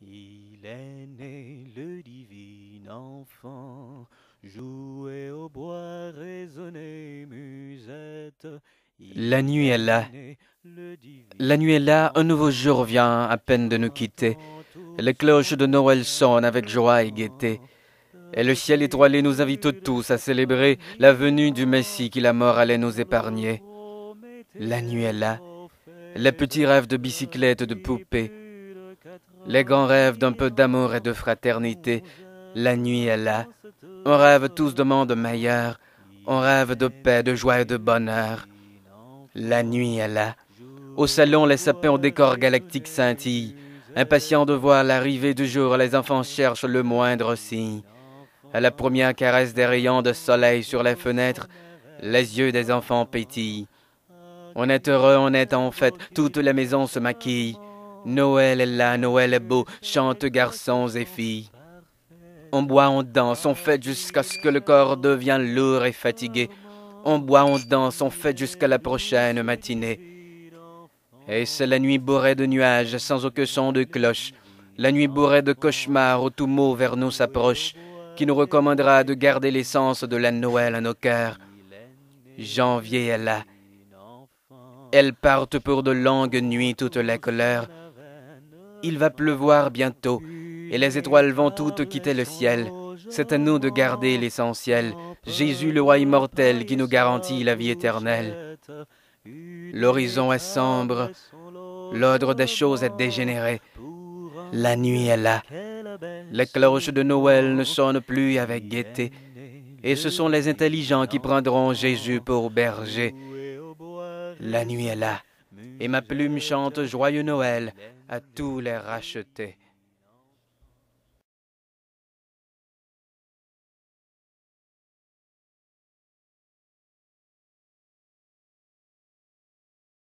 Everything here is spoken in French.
Il est né le divin enfant, joué au bois, résonné, musette. La nuit est là. La nuit est là, un nouveau jour vient à peine de nous quitter. Les cloches de Noël sonnent avec joie et gaieté. Et le ciel étoilé nous invite tous à célébrer la venue du Messie qui la mort allait nous épargner. La nuit est là. Les petits rêves de bicyclette, de poupée. Les grands rêves d'un peu d'amour et de fraternité. La nuit est là. On rêve tous de monde meilleur. On rêve de paix, de joie et de bonheur. La nuit est là. Au salon, les sapins au décor galactique scintillent. Impatients de voir l'arrivée du jour, les enfants cherchent le moindre signe. À la première caresse des rayons de soleil sur les fenêtres, les yeux des enfants pétillent. On est heureux, on est en fête, toute la maison se maquille. Noël est là, Noël est beau, chante garçons et filles. On boit, on danse, on fête jusqu'à ce que le corps devienne lourd et fatigué. On boit, on danse, on fête jusqu'à la prochaine matinée. Et c'est la nuit bourrée de nuages, sans aucun son de cloche. La nuit bourrée de cauchemars où tout mot vers nous s'approche, qui nous recommandera de garder l'essence de la Noël à nos cœurs. Janvier est là. Elles partent pour de longues nuits toutes les couleurs. Il va pleuvoir bientôt, et les étoiles vont toutes quitter le ciel. C'est à nous de garder l'essentiel, Jésus le roi immortel qui nous garantit la vie éternelle. L'horizon est sombre, l'ordre des choses est dégénéré. La nuit est là. Les cloches de Noël ne sonnent plus avec gaieté, et ce sont les intelligents qui prendront Jésus pour berger. La nuit est là et ma plume chante joyeux Noël à tous les rachetés.